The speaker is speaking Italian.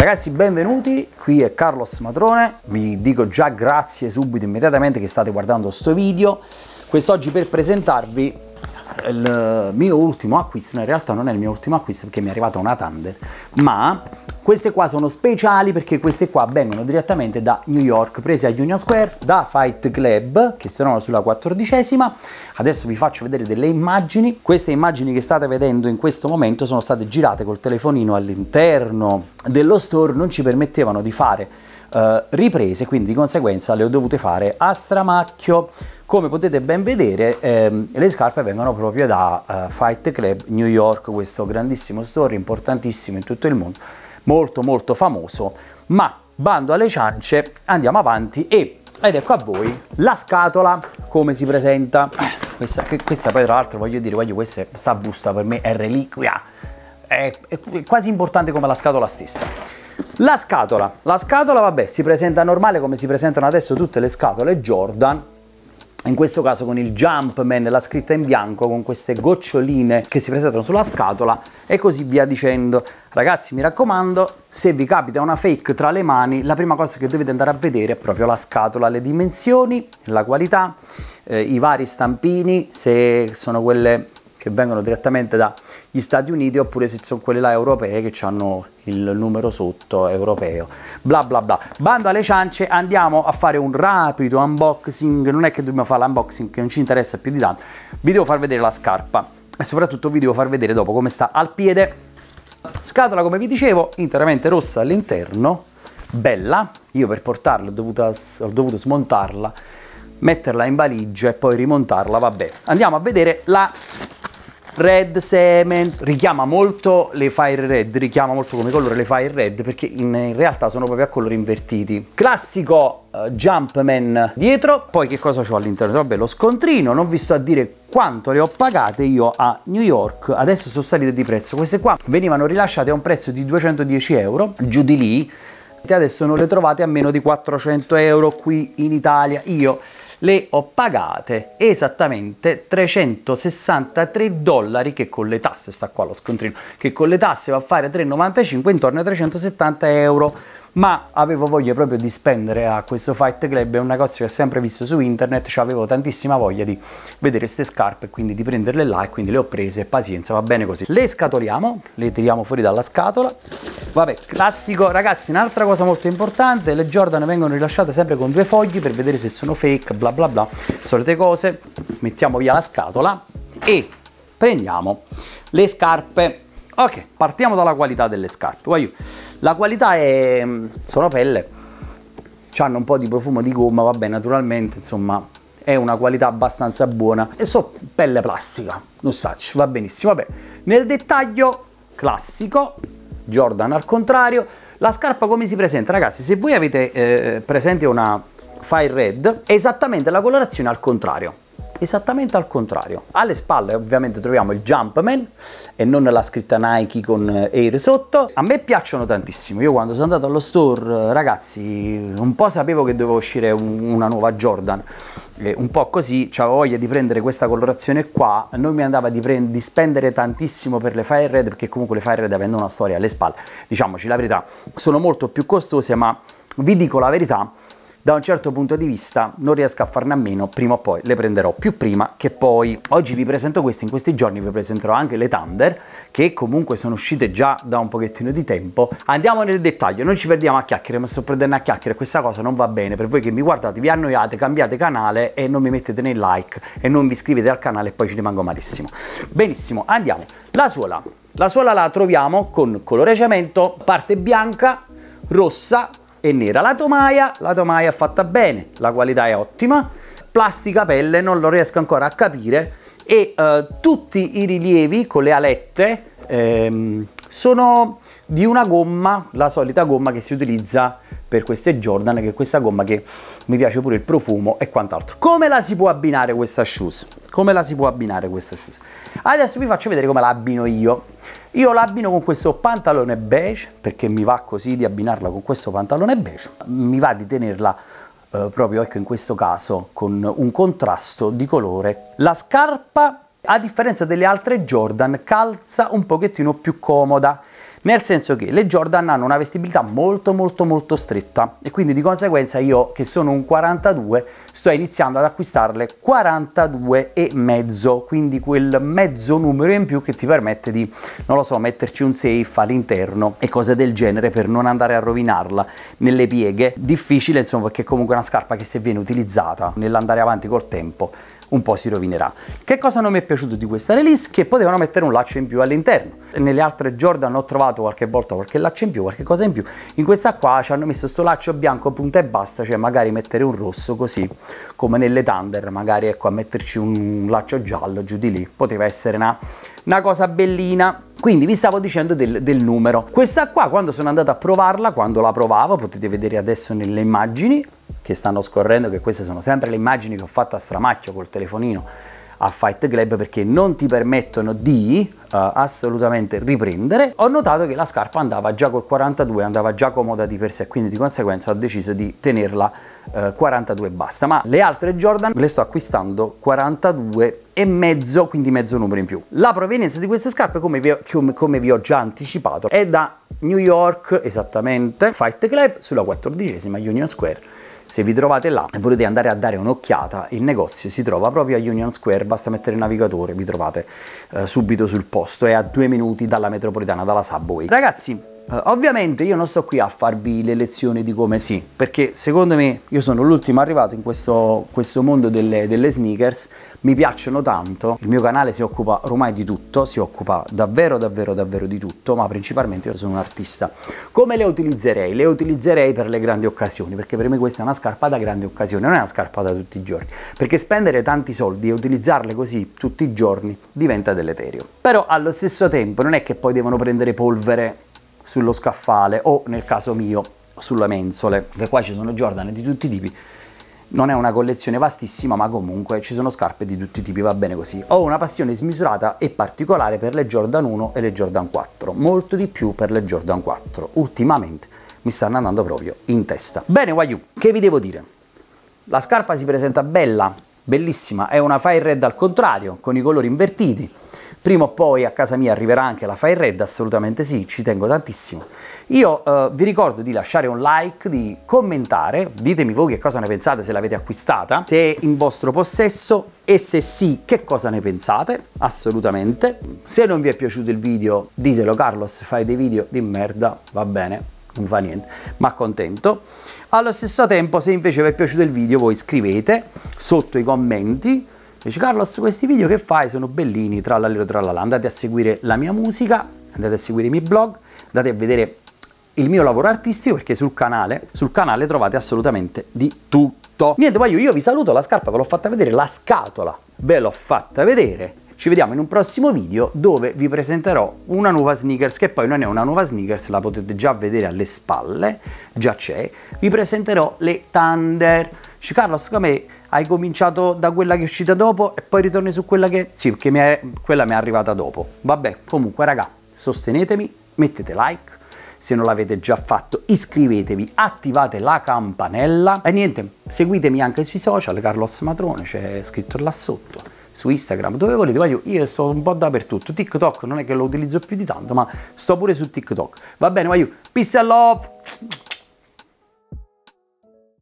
Ragazzi benvenuti, qui è Carlos Matrone, vi dico già grazie subito immediatamente che state guardando questo video, quest'oggi per presentarvi il mio ultimo acquisto, in realtà non è il mio ultimo acquisto perché mi è arrivata una Thunder, ma queste qua sono speciali perché queste qua vengono direttamente da New York, prese a Union Square, da Fight Club, che stavano sulla quattordicesima. Adesso vi faccio vedere delle immagini. Queste immagini che state vedendo in questo momento sono state girate col telefonino all'interno dello store, non ci permettevano di fare eh, riprese, quindi di conseguenza le ho dovute fare a stramacchio. Come potete ben vedere ehm, le scarpe vengono proprio da eh, Fight Club New York, questo grandissimo store importantissimo in tutto il mondo, molto molto famoso, ma bando alle ciance, andiamo avanti e, ed ecco a voi la scatola come si presenta. Questa, questa poi tra l'altro voglio dire, voglio, questa, questa busta per me è reliquia, è, è quasi importante come la scatola stessa. La scatola, la scatola vabbè si presenta normale come si presentano adesso tutte le scatole Jordan in questo caso con il Jumpman, la scritta in bianco, con queste goccioline che si presentano sulla scatola e così via dicendo. Ragazzi mi raccomando, se vi capita una fake tra le mani, la prima cosa che dovete andare a vedere è proprio la scatola, le dimensioni, la qualità, eh, i vari stampini, se sono quelle che vengono direttamente dagli Stati Uniti oppure se sono quelle là europee che hanno il numero sotto europeo bla bla bla bando alle ciance andiamo a fare un rapido unboxing non è che dobbiamo fare l'unboxing che non ci interessa più di tanto vi devo far vedere la scarpa e soprattutto vi devo far vedere dopo come sta al piede scatola come vi dicevo interamente rossa all'interno bella io per portarla ho dovuto, ho dovuto smontarla metterla in valigia e poi rimontarla vabbè andiamo a vedere la Red Cement richiama molto le Fire Red, richiama molto come colore le Fire Red perché in, in realtà sono proprio a colori invertiti. Classico uh, Jumpman dietro, poi che cosa ho all'interno? Vabbè lo scontrino, non vi sto a dire quanto le ho pagate io a New York, adesso sono salite di prezzo, queste qua venivano rilasciate a un prezzo di 210 euro, giù di lì, e adesso non le trovate a meno di 400 euro qui in Italia, io le ho pagate esattamente 363 dollari che con le tasse, sta qua lo scontrino, che con le tasse va a fare 3,95 intorno ai 370 euro ma avevo voglia proprio di spendere a questo Fight Club, è un negozio che ho sempre visto su internet, cioè avevo tantissima voglia di vedere queste scarpe, e quindi di prenderle là e quindi le ho prese, pazienza, va bene così. Le scatoliamo, le tiriamo fuori dalla scatola, vabbè, classico, ragazzi, un'altra cosa molto importante, le Jordan vengono rilasciate sempre con due fogli per vedere se sono fake, bla bla bla, solite cose, mettiamo via la scatola e prendiamo le scarpe Ok, partiamo dalla qualità delle scarpe. La qualità è... Mm, sono pelle, hanno un po' di profumo di gomma, vabbè naturalmente insomma è una qualità abbastanza buona e so pelle plastica, non sacci, va benissimo. Vabbè, nel dettaglio classico, Jordan al contrario, la scarpa come si presenta? Ragazzi, se voi avete eh, presente una Fire Red, è esattamente la colorazione al contrario esattamente al contrario. Alle spalle ovviamente troviamo il Jumpman e non la scritta Nike con eh, Air sotto. A me piacciono tantissimo, io quando sono andato allo store eh, ragazzi un po' sapevo che doveva uscire una nuova Jordan, e un po' così avevo voglia di prendere questa colorazione qua, non mi andava di, di spendere tantissimo per le Fire Red perché comunque le Fire Red avendo una storia alle spalle, diciamoci la verità, sono molto più costose ma vi dico la verità da un certo punto di vista non riesco a farne a meno, prima o poi le prenderò, più prima che poi. Oggi vi presento queste, in questi giorni vi presenterò anche le Thunder, che comunque sono uscite già da un pochettino di tempo. Andiamo nel dettaglio, non ci perdiamo a chiacchiere, ma sto prendendo a chiacchiere, questa cosa non va bene, per voi che mi guardate vi annoiate, cambiate canale e non mi mettete nei like e non vi iscrivete al canale e poi ci rimango malissimo. Benissimo, andiamo. La suola. La suola la troviamo con colore cemento, parte bianca, rossa, e nera. La tomaia, la tomaia è fatta bene, la qualità è ottima, plastica pelle non lo riesco ancora a capire e eh, tutti i rilievi con le alette ehm, sono di una gomma, la solita gomma che si utilizza per queste Jordan che è questa gomma che mi piace pure il profumo e quant'altro come la si può abbinare questa shoes? come la si può abbinare questa shoes? adesso vi faccio vedere come la abbino io io l'abbino con questo pantalone beige perché mi va così di abbinarla con questo pantalone beige mi va di tenerla eh, proprio ecco in questo caso con un contrasto di colore la scarpa a differenza delle altre Jordan calza un pochettino più comoda nel senso che le Jordan hanno una vestibilità molto molto molto stretta e quindi di conseguenza io che sono un 42 sto iniziando ad acquistarle 42 e mezzo, quindi quel mezzo numero in più che ti permette di, non lo so, metterci un safe all'interno e cose del genere per non andare a rovinarla nelle pieghe. Difficile insomma perché comunque è una scarpa che se viene utilizzata nell'andare avanti col tempo un po' si rovinerà. Che cosa non mi è piaciuto di questa release? Che potevano mettere un laccio in più all'interno. Nelle altre Jordan ho trovato qualche volta qualche laccio in più, qualche cosa in più. In questa qua ci hanno messo sto laccio bianco punta e basta, cioè magari mettere un rosso così, come nelle Thunder, magari ecco a metterci un laccio giallo giù di lì. Poteva essere una, una cosa bellina. Quindi vi stavo dicendo del, del, numero. Questa qua quando sono andato a provarla, quando la provavo, potete vedere adesso nelle immagini, che stanno scorrendo, che queste sono sempre le immagini che ho fatto a stramacchio col telefonino a Fight Club perché non ti permettono di uh, assolutamente riprendere, ho notato che la scarpa andava già col 42, andava già comoda di per sé, quindi di conseguenza ho deciso di tenerla uh, eh, 42 e basta, ma le altre Jordan le sto acquistando 42 e mezzo, quindi mezzo numero in più. La provenienza di queste scarpe, come vi ho, come vi ho già anticipato, è da New York, esattamente, Fight Club sulla 14 esima Union Square se vi trovate là e volete andare a dare un'occhiata il negozio si trova proprio a Union Square basta mettere il navigatore vi trovate eh, subito sul posto è a due minuti dalla metropolitana dalla subway ragazzi Uh, ovviamente io non sto qui a farvi le lezioni di come sì, perché secondo me io sono l'ultimo arrivato in questo, questo mondo delle, delle, sneakers, mi piacciono tanto, il mio canale si occupa ormai di tutto, si occupa davvero davvero davvero di tutto, ma principalmente io sono un artista. Come le utilizzerei? Le utilizzerei per le grandi occasioni, perché per me questa è una scarpa da grande occasione, non è una scarpa da tutti i giorni, perché spendere tanti soldi e utilizzarle così tutti i giorni diventa deleterio. Però allo stesso tempo non è che poi devono prendere polvere sullo scaffale o nel caso mio sulle mensole, che qua ci sono Jordan di tutti i tipi. Non è una collezione vastissima, ma comunque ci sono scarpe di tutti i tipi, va bene così. Ho una passione smisurata e particolare per le Jordan 1 e le Jordan 4, molto di più per le Jordan 4. Ultimamente mi stanno andando proprio in testa. Bene, Wayu, che vi devo dire? La scarpa si presenta bella, bellissima, è una Fire Red al contrario, con i colori invertiti, Prima o poi a casa mia arriverà anche la Fire Red, assolutamente sì, ci tengo tantissimo. Io eh, vi ricordo di lasciare un like, di commentare, ditemi voi che cosa ne pensate se l'avete acquistata, se è in vostro possesso e se sì che cosa ne pensate, assolutamente. Se non vi è piaciuto il video ditelo Carlos, fai dei video di merda, va bene, non fa niente, ma contento. Allo stesso tempo se invece vi è piaciuto il video voi scrivete sotto i commenti Dice Carlos, questi video che fai sono bellini, tra l'allero tra l'ala. Andate a seguire la mia musica, andate a seguire i miei blog, andate a vedere il mio lavoro artistico perché sul canale, sul canale trovate assolutamente di tutto. Niente, poi io vi saluto, la scarpa ve l'ho fatta vedere, la scatola ve l'ho fatta vedere. Ci vediamo in un prossimo video dove vi presenterò una nuova sneakers che poi non è una nuova sneakers, la potete già vedere alle spalle, già c'è. Vi presenterò le Thunder. Carlos, come hai cominciato da quella che è uscita dopo e poi ritorni su quella che... Sì, perché mi è... quella mi è arrivata dopo. Vabbè, comunque raga, sostenetemi, mettete like, se non l'avete già fatto iscrivetevi, attivate la campanella e niente, seguitemi anche sui social, Carlos Matrone c'è scritto là sotto su Instagram, dove volete, voglio, io, io sto un po' dappertutto. TikTok non è che lo utilizzo più di tanto, ma sto pure su TikTok. Va bene, voglio, peace and love!